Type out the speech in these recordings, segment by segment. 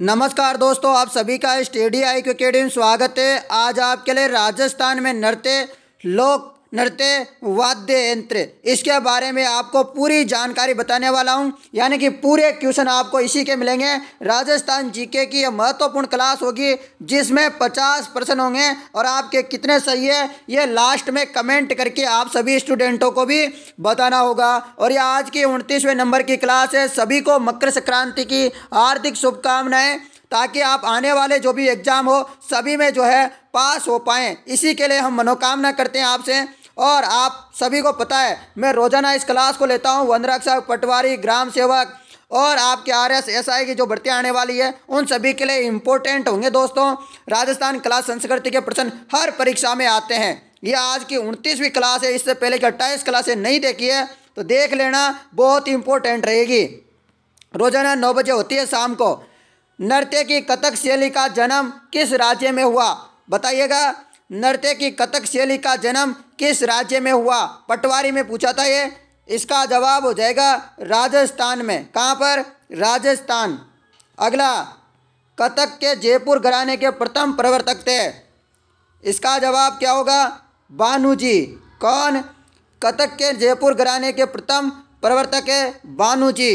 नमस्कार दोस्तों आप सभी का स्टेडी आई क्रिकेट स्वागत है आज आपके लिए राजस्थान में नृत्य लोक नृत्य वाद्य यंत्र इसके बारे में आपको पूरी जानकारी बताने वाला हूँ यानी कि पूरे क्वेश्चन आपको इसी के मिलेंगे राजस्थान जीके की यह महत्वपूर्ण क्लास होगी जिसमें 50 प्रश्न होंगे और आपके कितने सही है ये लास्ट में कमेंट करके आप सभी स्टूडेंटों को भी बताना होगा और यह आज की उनतीसवें नंबर की क्लास है सभी को मकर संक्रांति की हार्दिक शुभकामनाएँ ताकि आप आने वाले जो भी एग्ज़ाम हो सभी में जो है पास हो पाएँ इसी के लिए हम मनोकामना करते हैं आपसे और आप सभी को पता है मैं रोज़ाना इस क्लास को लेता हूँ वन रक्षक पटवारी ग्राम सेवक और आपके आर एस एस आई की जो भर्ती आने वाली है उन सभी के लिए इम्पोर्टेंट होंगे दोस्तों राजस्थान कला संस्कृति के प्रश्न हर परीक्षा में आते हैं ये आज की उनतीसवीं क्लास है इससे पहले की अट्ठाईस क्लासें नहीं देखी है तो देख लेना बहुत इम्पोर्टेंट रहेगी रोजाना नौ बजे होती है शाम को नृत्य की कथक शैली का जन्म किस राज्य में हुआ बताइएगा नृत्य की कथक शैली का जन्म किस राज्य में हुआ पटवारी में पूछा था ये इसका जवाब हो जाएगा राजस्थान में कहाँ पर राजस्थान अगला कथक के जयपुर घराने के प्रथम प्रवर्तक थे इसका जवाब क्या होगा बानू जी कौन कथक के जयपुर घराने के प्रथम प्रवर्तक है बानू जी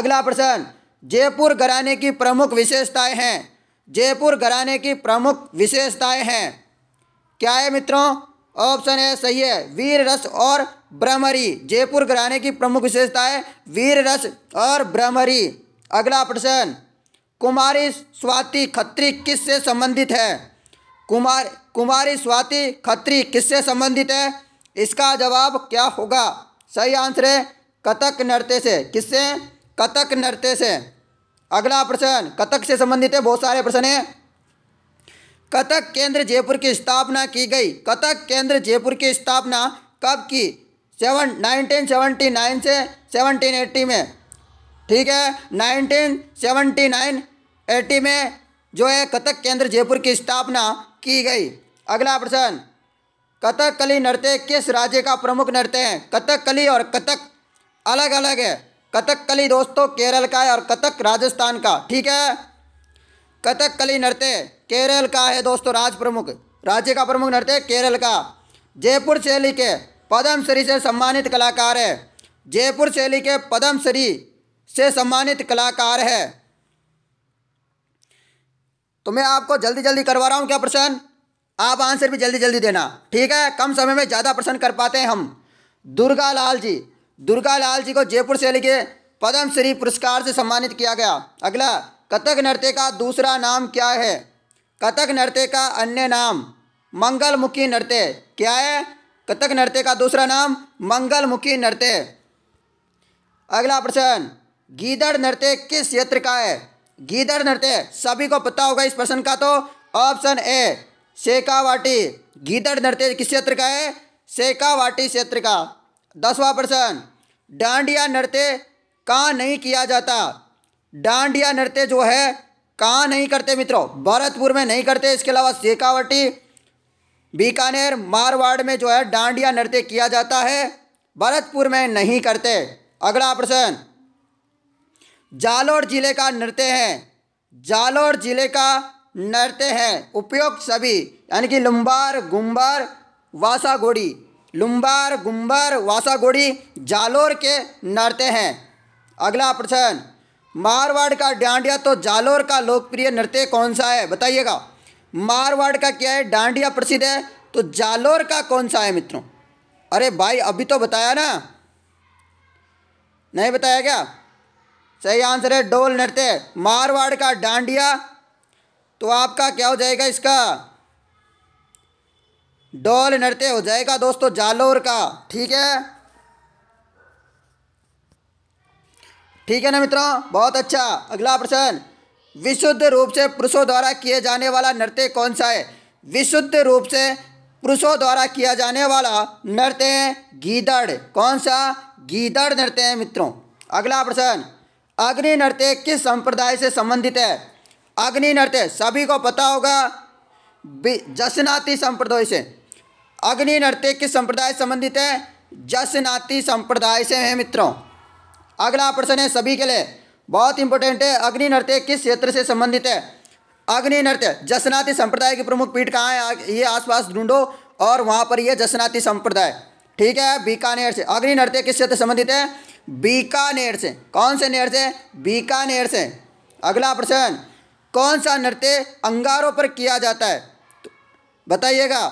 अगला प्रश्न जयपुर घराने की प्रमुख विशेषताएं हैं जयपुर घराने की प्रमुख विशेषताएं हैं क्या है मित्रों ऑप्शन है सही है वीर रस और ब्रह्मरी जयपुर घराने की प्रमुख विशेषताएं वीर रस और ब्रह्मरी अगला प्रश्न कुमारी स्वाति खत्री किससे संबंधित है कुमार कुमारी स्वाति खत्री किससे संबंधित है इसका जवाब क्या होगा सही आंसर है कथक नृत्य से किससे कथक नृत्य से अगला प्रश्न कथक से संबंधित है बहुत सारे प्रश्न हैं कथक केंद्र जयपुर की स्थापना की गई कथक केंद्र जयपुर की स्थापना कब की सेवन नाइनटीन सेवनटी नाइन से सेवनटीन एट्टी में ठीक है नाइनटीन सेवनटी नाइन एट्टी में जो है कथक केंद्र जयपुर की स्थापना की गई अगला प्रश्न कथकली नृत्य किस राज्य का प्रमुख नृत्य है कथकली और कथक अलग अलग है कथकली दोस्तों केरल का है और कथक राजस्थान का ठीक है कथकली नृत्य केरल का है दोस्तों राज प्रमुख राज्य का प्रमुख नृत्य केरल का जयपुर शैली के पदम श्री से सम्मानित कलाकार है जयपुर शैली के पदम श्री से सम्मानित कलाकार है तो मैं आपको जल्दी जल्दी करवा रहा हूँ क्या प्रश्न आप आंसर भी जल्दी जल्दी देना ठीक है कम समय में ज़्यादा प्रश्न कर पाते हैं हम दुर्गा लाल जी दुर्गा लाल जी को जयपुर से लिखे पद्मश्री पुरस्कार से सम्मानित किया गया अगला कथक नृत्य का दूसरा नाम क्या है कथक नृत्य का अन्य नाम मंगलमुखी नृत्य क्या है कथक नृत्य का दूसरा नाम मंगलमुखी नृत्य अगला प्रश्न गीदड़ नृत्य किस क्षेत्र का है गीदड़ नृत्य सभी को पता होगा इस प्रश्न का तो ऑप्शन ए शेखावाटी गीदड़ नृत्य किस क्षेत्र का है शेखावाटी क्षेत्र का दसवा प्रश्न डांडिया नृत्य कहाँ नहीं किया जाता डांडिया नृत्य जो है कहाँ नहीं करते मित्रों भरतपुर में नहीं करते इसके अलावा शेखावटी बीकानेर मारवाड़ में जो है डांडिया नृत्य किया जाता है भरतपुर में नहीं करते अगला प्रश्न जालोर जिले का नृत्य है जालोर जिले का नृत्य है उपयुक्त सभी यानी कि लुम्बार गुम्बार घोड़ी लुम्बार गुम्बर वासागोड़ी जालोर के नृत्य हैं अगला प्रश्न मारवाड़ का डांडिया तो जालोर का लोकप्रिय नृत्य कौन सा है बताइएगा मारवाड़ का क्या है डांडिया प्रसिद्ध है तो जालोर का कौन सा है मित्रों अरे भाई अभी तो बताया ना नहीं बताया क्या सही आंसर है डोल नृत्य मारवाड़ का डांडिया तो आपका क्या हो जाएगा इसका डोल नृत्य हो जाएगा दोस्तों जालोर का ठीक है ठीक है ना मित्रों बहुत अच्छा अगला प्रश्न विशुद्ध रूप से पुरुषों द्वारा किए जाने वाला नृत्य कौन सा है विशुद्ध रूप से पुरुषों द्वारा किया जाने वाला नृत्य है गीदड़ कौन सा गीदड़ नृत्य है मित्रों अगला प्रश्न अग्नि नृत्य किस संप्रदाय से संबंधित है अग्नि नृत्य सभी को पता होगा जसनाती संप्रदाय से अग्नि नृत्य किस संप्रदाय से संबंधित है जसनाती संप्रदाय से है मित्रों अगला प्रश्न है सभी के लिए बहुत इंपॉर्टेंट है अग्नि नृत्य किस क्षेत्र से संबंधित है अग्नि नृत्य जसनाती संप्रदाय की प्रमुख पीठ कहाँ है ये आसपास ढूंढो और वहाँ पर यह जसनाती संप्रदाय ठीक है बीकानेर से अग्नि नृत्य किस क्षेत्र संबंधित है बीकानेर से कौन से नेर से बीकानेर से अगला प्रश्न कौन सा नृत्य अंगारों पर किया जाता है तो बताइएगा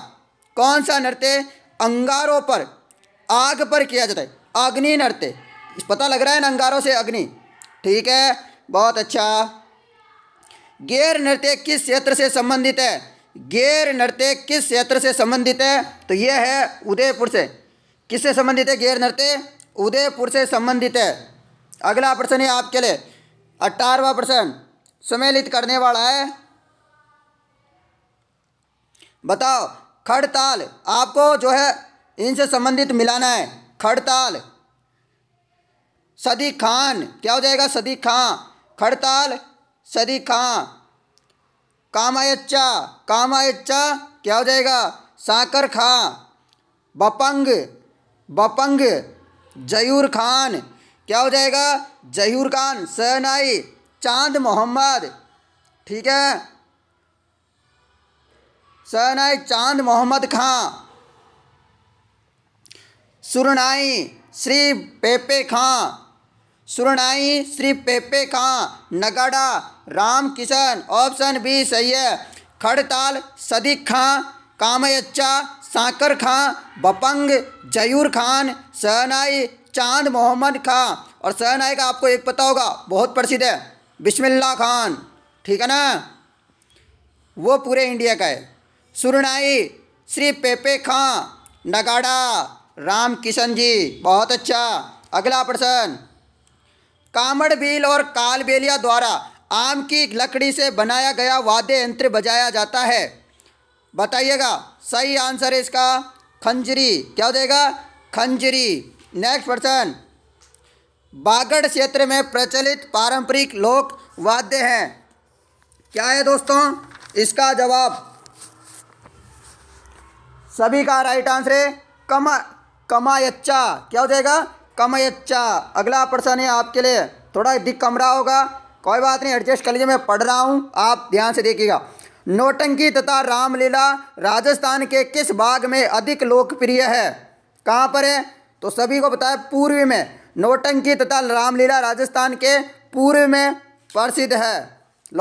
कौन सा नृत्य अंगारों पर आग पर किया जाता है अग्नि नृत्य पता लग रहा है ना अंगारों से अग्नि ठीक है बहुत अच्छा गैर नृत्य किस क्षेत्र से संबंधित है गैर नृत्य किस क्षेत्र से संबंधित है तो यह है उदयपुर से किससे संबंधित है गैर नृत्य उदयपुर से संबंधित है अगला प्रश्न है आपके लिए अठारवा प्रश्न सम्मिलित करने वाला है बताओ खड़ताल आपको जो है इनसे संबंधित मिलाना है खड़ताल सदी खान क्या हो जाएगा सदी खां खड़ताल सदी खां कामायच्चा कामायच्चा क्या हो जाएगा साकर खां बपंग बपंग जयूर खान क्या हो जाएगा जयूर खान सहनाई चांद मोहम्मद ठीक है सरनाई चांद मोहम्मद खां सुरनाई श्री पेपे खां सुरनाई श्री पेपे खां नगाड़ा राम किशन ऑप्शन बी सही है खड़ताल सदीक खां कामयच्चा साकर खां बपंग जयूर खान सहनाई चांद मोहम्मद खां और सहनाई का आपको एक पता होगा बहुत प्रसिद्ध है बिस्मिल्ला खान ठीक है ना वो पूरे इंडिया का है सुरनाई श्री पेपे खां नगाड़ा राम किशन जी बहुत अच्छा अगला प्रश्न कामड़ बिल और कालबेलिया द्वारा आम की लकड़ी से बनाया गया वाद्य यंत्र बजाया जाता है बताइएगा सही आंसर है इसका खंजरी क्या हो जाएगा खंजरी नेक्स्ट प्रश्न बागड़ क्षेत्र में प्रचलित पारंपरिक लोक वाद्य हैं क्या है दोस्तों इसका जवाब सभी का राइट आंसर है कमा कमायच्चा क्या हो जाएगा कमयच्चा अगला प्रश्न है आपके लिए थोड़ा दिख कमरा होगा कोई बात नहीं एडजस्ट कर लीजिए मैं पढ़ रहा हूँ आप ध्यान से देखिएगा नोटंकी तथा रामलीला राजस्थान के किस भाग में अधिक लोकप्रिय है कहाँ पर है तो सभी को बताया पूर्व में नोटंकी तथा रामलीला राजस्थान के पूर्व में प्रसिद्ध है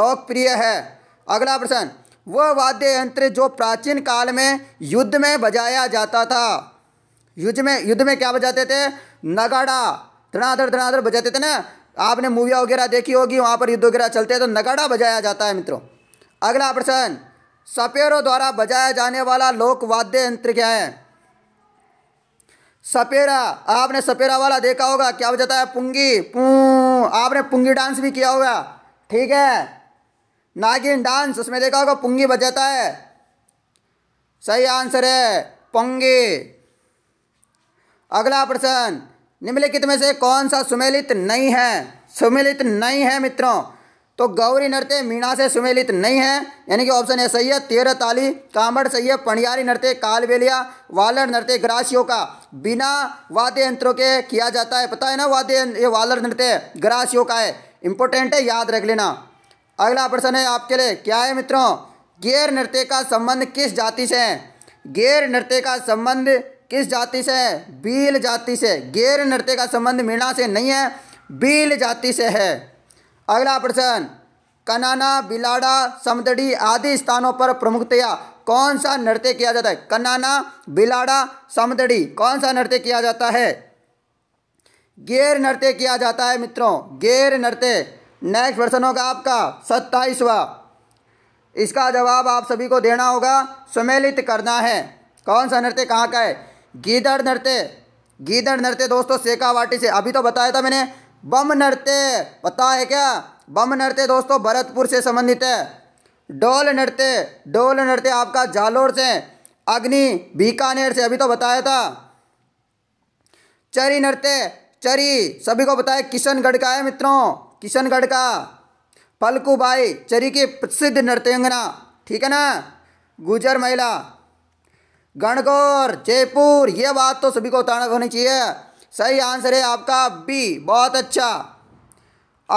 लोकप्रिय है अगला प्रश्न वह वाद्य यंत्र जो प्राचीन काल में युद्ध में बजाया जाता था युद्ध में युद्ध में क्या बजाते थे नगाड़ा धड़ाधड़ धड़ाधड़ बजाते थे ना आपने मूविया वगैरह देखी होगी वहाँ पर युद्ध वगैरह चलते हैं तो नगाड़ा बजाया जाता है मित्रों अगला प्रश्न सपेरों द्वारा बजाया जाने वाला लोक वाद्य यंत्र क्या है सपेरा आपने सपेरा वाला देखा होगा क्या बजाता है पुंगी पू आपने पुंगी डांस भी किया होगा ठीक है नागिन डांस उसमें देखा होगा पुंगी बजाता है सही आंसर है पुंगी अगला प्रश्न निम्नलिखित में से कौन सा सुमेलित नहीं है सुमेलित नहीं है मित्रों तो गौरी नृत्य मीणा से सुमेलित नहीं है यानी कि ऑप्शन है सही है तेरह ताली कामड़ सही है पणियारी नृत्य कालबेलिया वालर नृत्य ग्रासियों का बिना वाद्य यंत्रों के किया जाता है पता है ना वाद्य ये वालर नृत्य ग्रासियों का है इंपॉर्टेंट है याद रख लेना अगला प्रश्न है आपके लिए क्या है मित्रों गैर नृत्य का संबंध किस जाति से है गैर नृत्य का संबंध किस जाति से है बील जाति से गैर नृत्य का संबंध मीणा से नहीं है बील जाति से है अगला प्रश्न कनाना बिलाड़ा समदड़ी आदि स्थानों पर प्रमुखतया कौन सा नृत्य किया जाता है कनाना बिलाड़ा समदड़ी कौन सा नृत्य किया जाता है गैर नृत्य किया जाता है मित्रों गैर नृत्य नेक्स्ट प्रश्न होगा आपका सत्ताईसवा इसका जवाब आप सभी को देना होगा सम्मिलित करना है कौन सा नृत्य कहाँ का है गीदड़ नृत्य गीदड़ नृत्य दोस्तों सेकावाटी से अभी तो बताया था मैंने बम नृत्य पता है क्या बम नृत्य दोस्तों भरतपुर से संबंधित है डोल नृत्य डोल नृत्य आपका जालोर से अग्नि बीकानेर से अभी तो बताया था चरी नृत्य चरी सभी को बताया किशनगढ़ का है मित्रों किशनगढ़ का पलकूबाई चरी की प्रसिद्ध नृत्यंगना ठीक है ना गुजर महिला गणगौर जयपुर ये बात तो सभी को उतारना होनी चाहिए सही आंसर है आपका बी बहुत अच्छा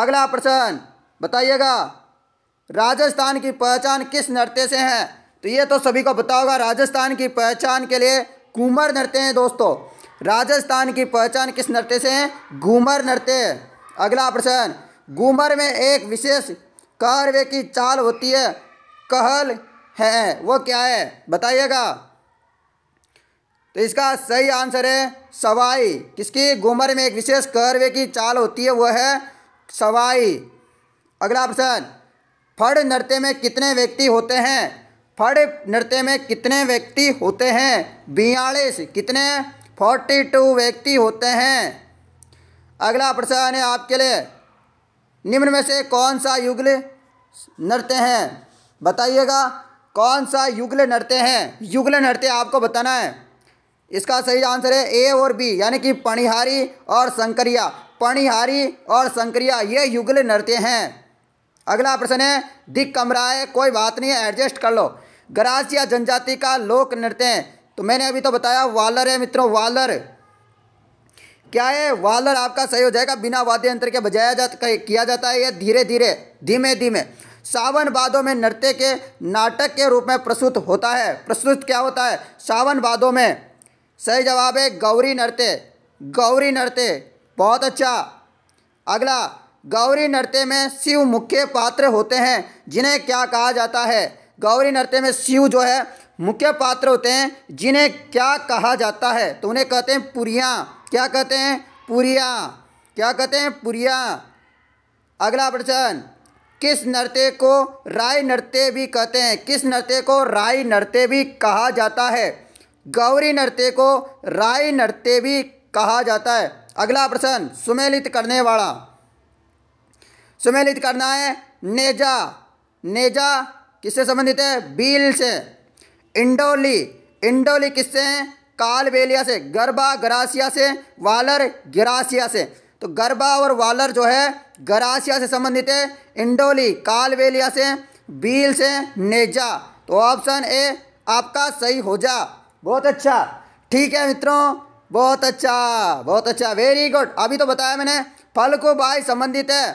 अगला प्रश्न बताइएगा राजस्थान की पहचान किस नृत्य से है तो ये तो सभी को बताओगा राजस्थान की पहचान के लिए घूमर नृत्य हैं दोस्तों राजस्थान की पहचान किस नृत्य से है घूमर नृत्य अगला प्रश्न घूमर में एक विशेष कार्य की चाल होती है कहल है वो क्या है बताइएगा तो इसका सही आंसर है सवाई किसकी घूमर में एक विशेष कर्वे की चाल होती है वह है सवाई अगला प्रश्न फड़ नृत्य में कितने व्यक्ति होते हैं फड़ नृत्य में कितने व्यक्ति होते हैं बयालीस कितने फोर्टी टू व्यक्ति होते हैं अगला प्रश्न है आपके लिए निम्न में से कौन सा युगल नृत्य हैं बताइएगा कौन सा युगल नृत्य हैं युगल नृत्य आपको बताना है इसका सही आंसर है ए और बी यानी कि पणिहारी और संकरिया पणिहारी और संकरिया ये युगल नृत्य हैं अगला प्रश्न है दिख कमरा है कोई बात नहीं है एडजस्ट कर लो गराज या जनजाति का लोक नृत्य है तो मैंने अभी तो बताया वालर है मित्रों वालर क्या है वालर आपका सही हो जाएगा बिना वाद्य यंत्र के बजाया जाता किया जाता है यह धीरे धीरे धीमे धीमे सावन बादों में नृत्य के नाटक के रूप में प्रस्तुत होता है प्रस्तुत क्या होता है सावन बादों में सही जवाब है गौरी नृत्य गौरी नृत्य बहुत अच्छा अगला गौरी नृत्य में शिव मुख्य पात्र होते हैं जिन्हें क्या कहा जाता है गौरी नृत्य में शिव जो है मुख्य पात्र होते हैं जिन्हें क्या कहा जाता है तो उन्हें कहते हैं पुरिया क्या कहते हैं पुरिया क्या कहते हैं पुरिया अगला प्रश्न किस नृत्य को राय नृत्य भी कहते हैं किस नृत्य को राय नृत्य भी कहा जाता है गौरी नृत्य को राय नृत्य भी कहा जाता है अगला प्रश्न सुमेलित करने वाला सुमेलित करना है नेजा नेजा किससे संबंधित है बील से इंडोली इंडोली किससे हैं कालबेलिया से गरबा ग्रासिया से वालर ग्रासिया से तो गरबा और वालर जो है ग्रासिया से संबंधित है इंडोली कालबेलिया से बील से नेजा तो ऑप्शन ए आपका सही हो जा बहुत अच्छा ठीक है मित्रों बहुत अच्छा बहुत अच्छा वेरी गुड अभी तो बताया मैंने फल्कु बाई संबंधित है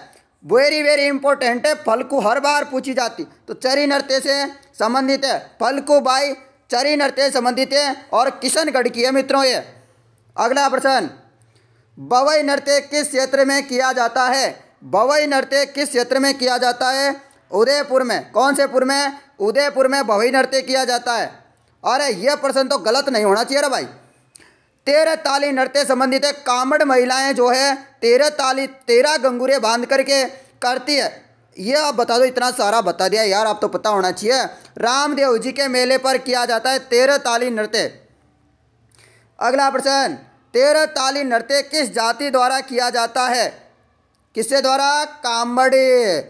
वेरी वेरी इंपॉर्टेंट है फल्कु हर बार पूछी जाती तो चरी नृत्य से संबंधित है फल्कु बाई चरी नृत्य संबंधित है और किशनगढ़ की है मित्रों ये अगला प्रश्न बवई नृत्य किस क्षेत्र में किया जाता है बवई नृत्य किस क्षेत्र में किया जाता है उदयपुर में कौन से पुर में उदयपुर में बवई नृत्य किया जाता है अरे ये प्रश्न तो गलत नहीं होना चाहिए भाई तेरह ताली नृत्य संबंधित कामड़ महिलाएं जो है तेरह ताली तेरह गंगूरे बांध करके करती है ये आप बता दो इतना सारा बता दिया यार आप तो पता होना चाहिए रामदेव जी के मेले पर किया जाता है तेरह ताली नृत्य अगला प्रश्न तेरह ताली नृत्य किस जाति द्वारा किया जाता है किसके द्वारा कामड़ी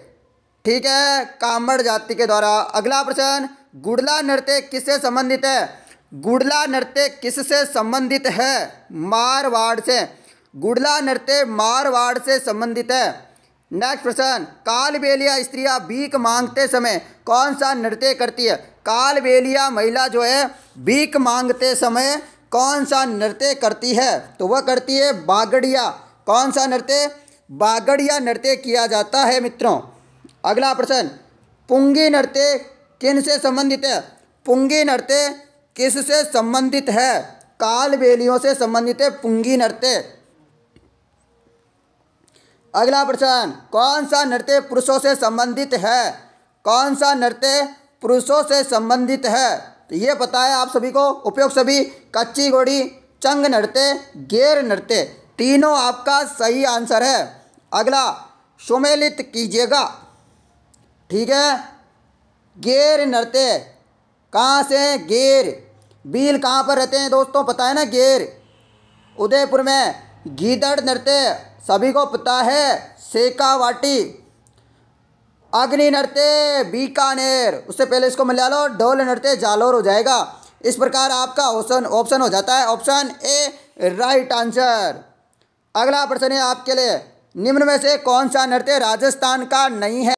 ठीक है कामड़ जाति के द्वारा अगला प्रश्न गुड़ला नृत्य किससे संबंधित है गुड़ला नृत्य किससे संबंधित है मारवाड़ से गुड़ला नृत्य मारवाड़ से संबंधित है नेक्स्ट प्रश्न कालबेलिया स्त्रियां भीख मांगते समय कौन सा नृत्य करती है कालबेलिया महिला जो है भीख मांगते समय कौन सा नृत्य करती है तो वह करती है बागड़िया कौन सा नृत्य बागड़िया नृत्य किया जाता है मित्रों अगला प्रश्न पुंगी नृत्य किन से संबंधित है पुंगी नृत्य किस से संबंधित है कालबेलियों से संबंधित है पुंगी नृत्य अगला प्रश्न कौन सा नृत्य पुरुषों से संबंधित है कौन सा नृत्य पुरुषों से संबंधित है तो ये पता है आप सभी को उपयोग सभी कच्ची घोड़ी चंग नृत्य गैर नृत्य तीनों आपका सही आंसर है अगला सुमेलित कीजिएगा ठीक है गेर नृत्य कहाँ से गेर बील कहाँ पर रहते हैं दोस्तों पता है ना गेर उदयपुर में गीदड़ नृत्य सभी को पता है सेकावाटी अग्नि नृत्य बीकानेर उससे पहले इसको मिला लो ढोल नृत्य जालोर हो जाएगा इस प्रकार आपका ऑप्शन ऑप्शन हो जाता है ऑप्शन ए राइट आंसर अगला प्रश्न है आपके लिए निम्न में से कौन सा नृत्य राजस्थान का नहीं है